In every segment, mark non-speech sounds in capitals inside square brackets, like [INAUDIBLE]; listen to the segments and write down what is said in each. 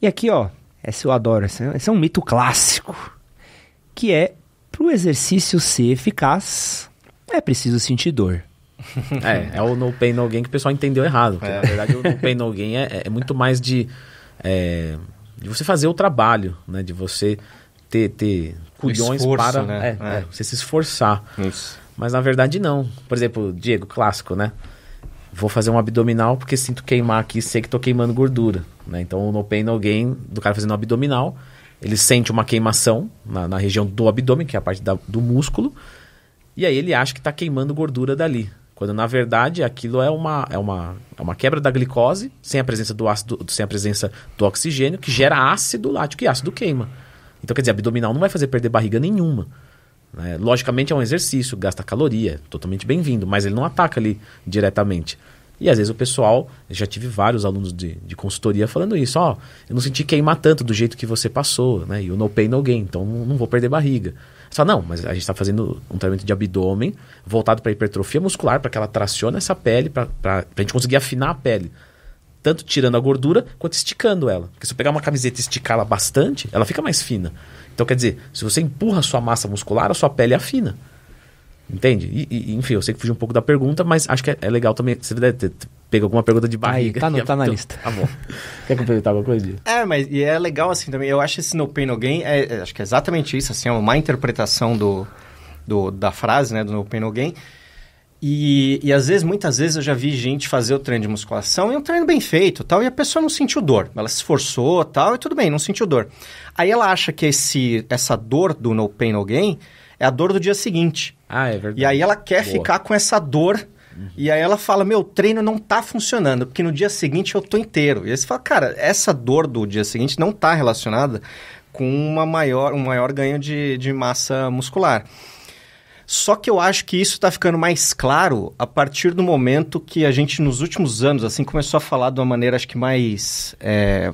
E aqui, ó, esse eu adoro, é, esse, é um mito clássico, que é para o exercício ser eficaz, é preciso sentir dor. [LAUGHS] é, é o no pain no gain que o pessoal entendeu errado. É. Na verdade, o no pain no gain é, é muito mais de, é, de você fazer o trabalho, né? De você ter, ter culhões esforço, para né? é, é. é você se esforçar. Isso. Mas na verdade não. Por exemplo, Diego, clássico, né? vou fazer um abdominal porque sinto queimar aqui, sei que estou queimando gordura. Né? Então, no pain, no gain, do cara fazendo um abdominal, ele sente uma queimação na, na região do abdômen, que é a parte da, do músculo, e aí ele acha que está queimando gordura dali. Quando, na verdade, aquilo é uma, é uma, é uma quebra da glicose, sem a presença do ácido, sem a presença do oxigênio, que gera ácido lático e ácido queima. Então, quer dizer, abdominal não vai fazer perder barriga nenhuma. Né? Logicamente é um exercício, gasta caloria, totalmente bem-vindo, mas ele não ataca ali diretamente. E às vezes o pessoal, já tive vários alunos de, de consultoria falando isso, ó, oh, eu não senti queimar tanto do jeito que você passou, né? E o no pain no gain, então não vou perder barriga. Só não, mas a gente está fazendo um tratamento de abdômen voltado para hipertrofia muscular, para que ela tracione essa pele, para a gente conseguir afinar a pele tanto tirando a gordura quanto esticando ela. Porque se eu pegar uma camiseta e esticá-la bastante, ela fica mais fina. Então quer dizer, se você empurra a sua massa muscular, a sua pele é afina. Entende? E, e, enfim, eu sei que fugi um pouco da pergunta, mas acho que é, é legal também. Você deve ter pego alguma pergunta de barriga. Aí, tá, no, [LAUGHS] tá na lista. Tá bom. Quer completar alguma coisa? É, mas e é legal assim também. Eu acho esse no pain no gain, é, é, acho que é exatamente isso, assim, é uma má interpretação do, do, da frase, né, do no pain no gain e, e às vezes, muitas vezes eu já vi gente fazer o treino de musculação e um treino bem feito tal, e a pessoa não sentiu dor. Ela se esforçou tal, e tudo bem, não sentiu dor. Aí ela acha que esse, essa dor do no pain, no gain é a dor do dia seguinte. Ah, é verdade. E aí ela quer Boa. ficar com essa dor e aí ela fala: Meu, treino não tá funcionando, porque no dia seguinte eu tô inteiro. E aí você fala: Cara, essa dor do dia seguinte não tá relacionada com uma maior, um maior ganho de, de massa muscular. Só que eu acho que isso está ficando mais claro a partir do momento que a gente, nos últimos anos, assim, começou a falar de uma maneira, acho que mais. É,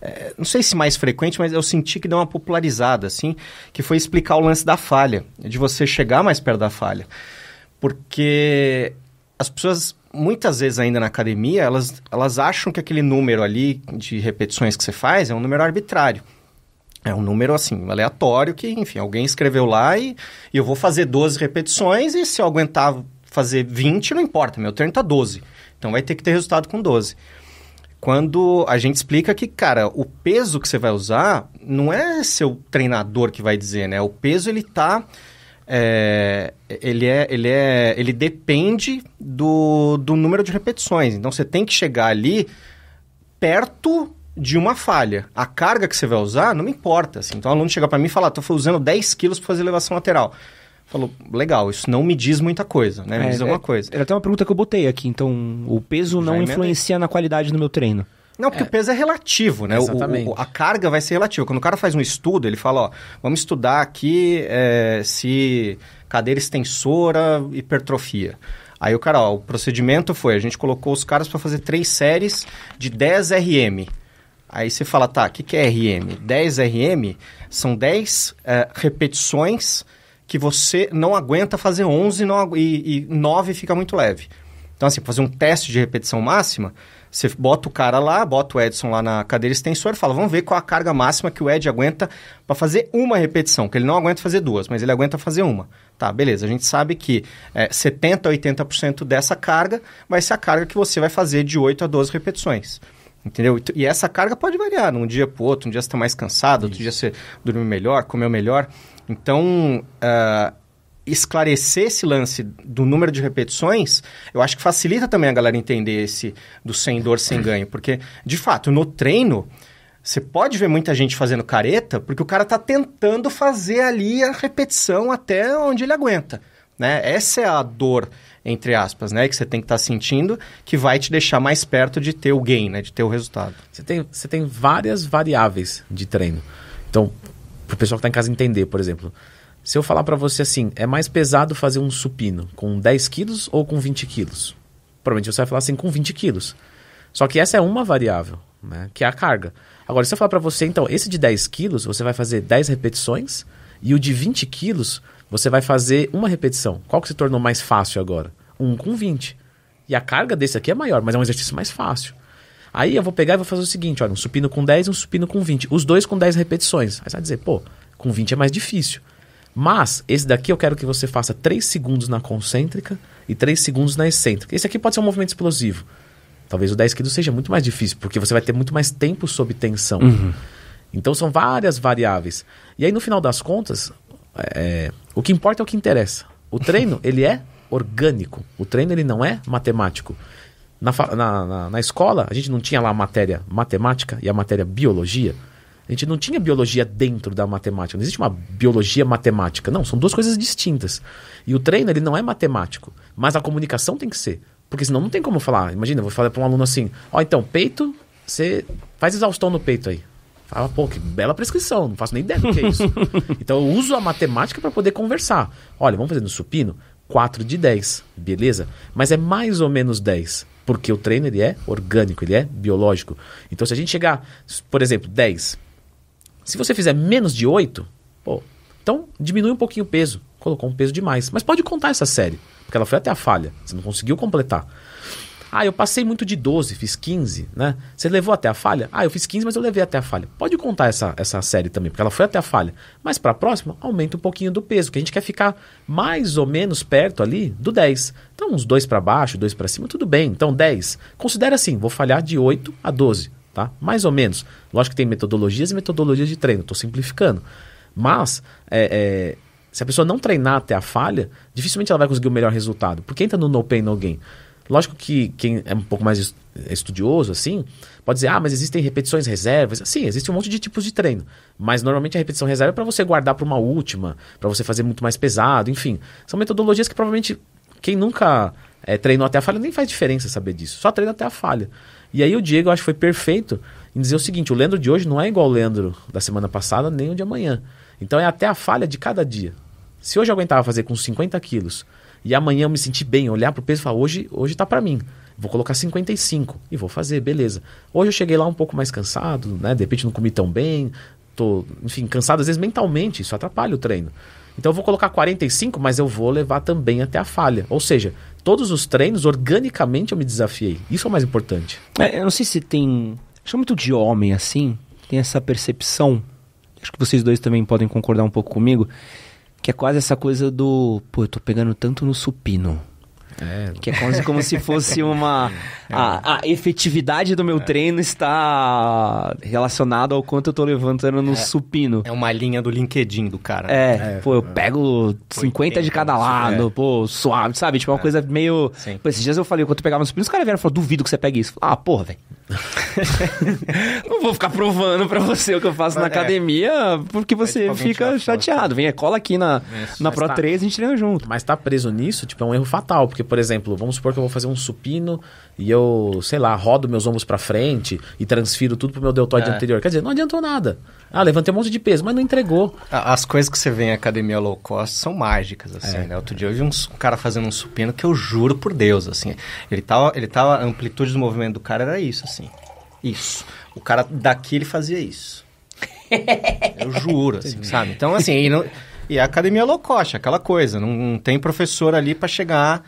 é, não sei se mais frequente, mas eu senti que deu uma popularizada, assim, que foi explicar o lance da falha, de você chegar mais perto da falha. Porque as pessoas, muitas vezes ainda na academia, elas, elas acham que aquele número ali de repetições que você faz é um número arbitrário. É um número assim, aleatório, que, enfim, alguém escreveu lá e, e eu vou fazer 12 repetições, e se eu aguentar fazer 20, não importa, meu treino tá 12. Então vai ter que ter resultado com 12 quando a gente explica que, cara, o peso que você vai usar não é seu treinador que vai dizer, né? O peso ele tá. É, ele, é, ele, é, ele depende do, do número de repetições. Então você tem que chegar ali perto de uma falha. A carga que você vai usar não me importa. Assim. Então, o aluno chega para mim e fala, estou ah, usando 10 quilos para fazer elevação lateral. Falou, legal, isso não me diz muita coisa, né? Me é, diz alguma é, coisa. Era até uma pergunta que eu botei aqui. Então, o peso não influencia na qualidade do meu treino. Não, porque é. o peso é relativo, né? Exatamente. O, o, a carga vai ser relativa. Quando o cara faz um estudo, ele fala, ó, vamos estudar aqui é, se cadeira extensora, hipertrofia. Aí o cara, ó, o procedimento foi, a gente colocou os caras para fazer três séries de 10 RM. Aí você fala, tá, o que, que é RM? 10 RM são 10 é, eh, repetições que você não aguenta fazer 11 não, e, e 9 fica muito leve. Então, assim, fazer um teste de repetição máxima, você bota o cara lá, bota o Edson lá na cadeira extensora e fala, vamos ver qual é a carga máxima que o Ed aguenta para fazer uma repetição, que ele não aguenta fazer duas, mas ele aguenta fazer uma. Tá, beleza. A gente sabe que é, 70% a 80% dessa carga vai ser a carga que você vai fazer de 8 a 12 repetições. Entendeu? E essa carga pode variar, um dia para outro, um dia você está mais cansado, Isso. outro dia você dormiu melhor, comeu melhor. Então, uh, esclarecer esse lance do número de repetições, eu acho que facilita também a galera entender esse do sem dor, sem ganho. Porque, de fato, no treino, você pode ver muita gente fazendo careta, porque o cara está tentando fazer ali a repetição até onde ele aguenta. Né? Essa é a dor, entre aspas, né? Que você tem que estar tá sentindo, que vai te deixar mais perto de ter o gain, né? De ter o resultado. Você tem, você tem várias variáveis de treino. Então, para o pessoal que está em casa entender, por exemplo, se eu falar para você assim, é mais pesado fazer um supino com 10 quilos ou com 20 quilos? Provavelmente você vai falar assim, com 20 quilos. Só que essa é uma variável, né? Que é a carga. Agora, se eu falar para você, então, esse de 10 quilos, você vai fazer 10 repetições e o de 20 quilos você vai fazer uma repetição. Qual que se tornou mais fácil agora? Um com 20. E a carga desse aqui é maior, mas é um exercício mais fácil. Aí eu vou pegar e vou fazer o seguinte, olha, um supino com 10 e um supino com 20. Os dois com 10 repetições. Aí você vai dizer, pô, com 20 é mais difícil. Mas esse daqui eu quero que você faça 3 segundos na concêntrica e 3 segundos na excêntrica. Esse aqui pode ser um movimento explosivo. Talvez o 10 quilos seja muito mais difícil, porque você vai ter muito mais tempo sob tensão. Uhum. Então são várias variáveis. E aí no final das contas, é, o que importa é o que interessa. O treino, ele é orgânico. O treino, ele não é matemático. Na, na, na, na, escola, a gente não tinha lá a matéria matemática e a matéria biologia. A gente não tinha biologia dentro da matemática. Não existe uma biologia matemática. Não, são duas coisas distintas. E o treino, ele não é matemático. Mas a comunicação tem que ser. Porque senão não tem como falar. Imagina, eu vou falar para um aluno assim: Ó, oh, então, peito, você faz exaustão no peito aí. Fala pô, que bela prescrição, não faço nem ideia do que é isso. [LAUGHS] então eu uso a matemática para poder conversar. Olha, vamos fazer no supino? 4 de 10, beleza? Mas é mais ou menos 10, porque o treino ele é orgânico, ele é biológico. Então se a gente chegar, por exemplo, 10, se você fizer menos de 8, pô, então diminui um pouquinho o peso, colocou um peso demais. Mas pode contar essa série, porque ela foi até a falha, você não conseguiu completar. Ah, eu passei muito de 12, fiz 15, né? Você levou até a falha? Ah, eu fiz 15, mas eu levei até a falha. Pode contar essa, essa série também, porque ela foi até a falha. Mas para a próxima, aumenta um pouquinho do peso, que a gente quer ficar mais ou menos perto ali do 10. Então, uns dois para baixo, dois para cima, tudo bem. Então, 10. Considera assim, vou falhar de 8 a 12, tá? Mais ou menos. Lógico que tem metodologias e metodologias de treino, estou simplificando. Mas, é, é, se a pessoa não treinar até a falha, dificilmente ela vai conseguir o melhor resultado, porque entra no no pain, no gain. Lógico que quem é um pouco mais estudioso, assim, pode dizer, ah, mas existem repetições reservas. Sim, existe um monte de tipos de treino. Mas normalmente a repetição reserva é para você guardar para uma última, para você fazer muito mais pesado, enfim. São metodologias que provavelmente quem nunca é, treinou até a falha nem faz diferença saber disso. Só treina até a falha. E aí o Diego, eu acho que foi perfeito em dizer o seguinte: o Leandro de hoje não é igual o Leandro da semana passada, nem o de amanhã. Então é até a falha de cada dia. Se hoje eu aguentava fazer com 50 quilos e amanhã eu me sentir bem, olhar para o peso e falar, hoje, hoje tá para mim. Vou colocar 55 e vou fazer, beleza. Hoje eu cheguei lá um pouco mais cansado, né? De repente não comi tão bem, tô, enfim, cansado às vezes mentalmente, isso atrapalha o treino. Então eu vou colocar 45, mas eu vou levar também até a falha. Ou seja, todos os treinos, organicamente eu me desafiei. Isso é o mais importante. É, eu não sei se tem. Acho muito de homem assim, tem essa percepção. Acho que vocês dois também podem concordar um pouco comigo. Que é quase essa coisa do. Pô, eu tô pegando tanto no supino. É. Que é quase como se fosse uma. [LAUGHS] É. A, a efetividade do meu é. treino está relacionada ao quanto eu tô levantando no é. supino. É uma linha do LinkedIn do cara. É, é. pô, eu pego 50 de cada lado, é. pô, suave, sabe? Tipo, uma coisa meio. Pô, esses dias eu falei, quando eu pegava no supino, os caras vieram e falaram, duvido que você pegue isso. ah, porra, velho. [LAUGHS] não vou ficar provando para você o que eu faço na é. academia, porque você é fica chateado. Vem, cola aqui na, na Pro tá, e a gente treina junto. Mas tá preso nisso, tipo, é um erro fatal. Porque, por exemplo, vamos supor que eu vou fazer um supino e eu, sei lá, rodo meus ombros para frente e transfiro tudo pro meu deltoide é. anterior. Quer dizer, não adiantou nada. Ah, levantei um monte de peso, mas não entregou. As coisas que você vê em academia low cost são mágicas, assim, é. né? Outro dia eu vi um, cara fazendo um supino que eu juro por Deus, assim. Ele tava, ele tava, a amplitude do movimento do cara era isso, assim assim. Isso. O cara daqui ele fazia isso. [LAUGHS] Eu juro, assim, sabe? Então, assim, e, não, e a academia é low cost, aquela coisa. Não, não tem professor ali para chegar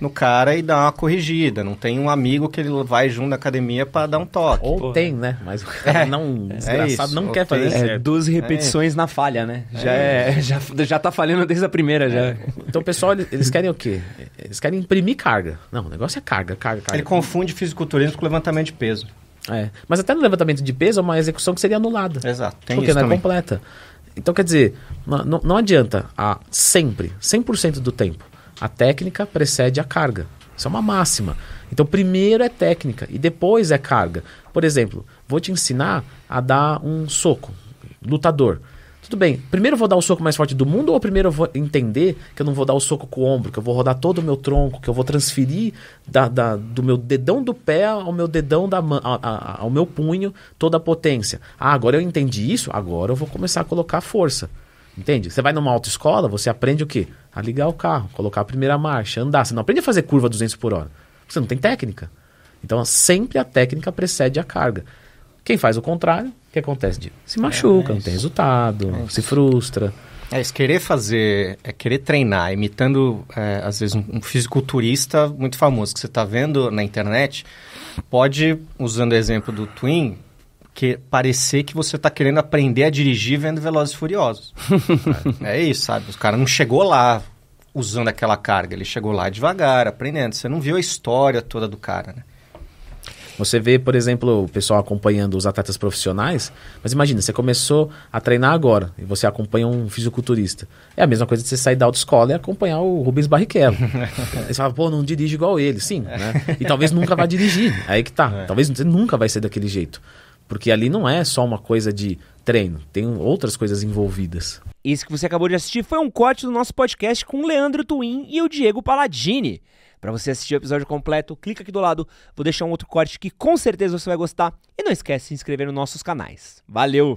no cara e dar uma corrigida. Não tem um amigo que ele vai junto na academia para dar um toque. Ou Porra. tem, né? Mas o cara é, não, é não quer fazer isso. É, 12 repetições é. na falha, né? Já, é [LAUGHS] já, já tá falhando desde a primeira, já. Então, pessoal, eles querem o quê? Eles querem imprimir carga. Não, o negócio é carga, carga, carga. Ele confunde fisiculturismo com levantamento de peso. É. Mas até no levantamento de peso é uma execução que seria anulada. Exato. Tem porque não é completa. Então, quer dizer, não, não adianta a ah, sempre, 100% do tempo, a técnica precede a carga. Isso é uma máxima. Então, primeiro é técnica e depois é carga. Por exemplo, vou te ensinar a dar um soco, lutador. Tudo bem, primeiro eu vou dar o soco mais forte do mundo ou primeiro eu vou entender que eu não vou dar o soco com o ombro, que eu vou rodar todo o meu tronco, que eu vou transferir da, da, do meu dedão do pé ao meu dedão da mão, ao meu punho, toda a potência. Ah, agora eu entendi isso, agora eu vou começar a colocar força. Entende? Você vai numa autoescola, você aprende o quê? A ligar o carro, colocar a primeira marcha, andar. Você não aprende a fazer curva 200 por hora. Você não tem técnica. Então, sempre a técnica precede a carga. Quem faz o contrário o que acontece? se é, machuca, é, não tem resultado, é se frustra. É, querer fazer, é querer treinar, imitando, é, às vezes, um, um, fisiculturista muito famoso que você está vendo na internet, pode, usando o exemplo do Twin, que parecer que você está querendo aprender a dirigir vendo Velozes e Furiosos. [LAUGHS] é, é isso, sabe? O cara não chegou lá usando aquela carga, ele chegou lá devagar, aprendendo. Você não viu a história toda do cara, né? Você vê, por exemplo, o pessoal acompanhando os atletas profissionais, mas imagina, você começou a treinar agora e você acompanha um fisiculturista. É a mesma coisa de você sair da autoescola e acompanhar o Rubens Barrichello. [LAUGHS] você fala, pô, não dirige igual ele. Sim, né? E talvez nunca vá dirigir. Aí que tá. É. Talvez você nunca vai ser daquele jeito. Porque ali não é só uma coisa de treino, tem outras coisas envolvidas. Isso que você acabou de assistir foi um corte do nosso podcast com o Leandro Twin e o Diego Paladini. Para você assistir o episódio completo, clica aqui do lado, vou deixar um outro corte que com certeza você vai gostar e não esquece de se inscrever nos nossos canais. Valeu!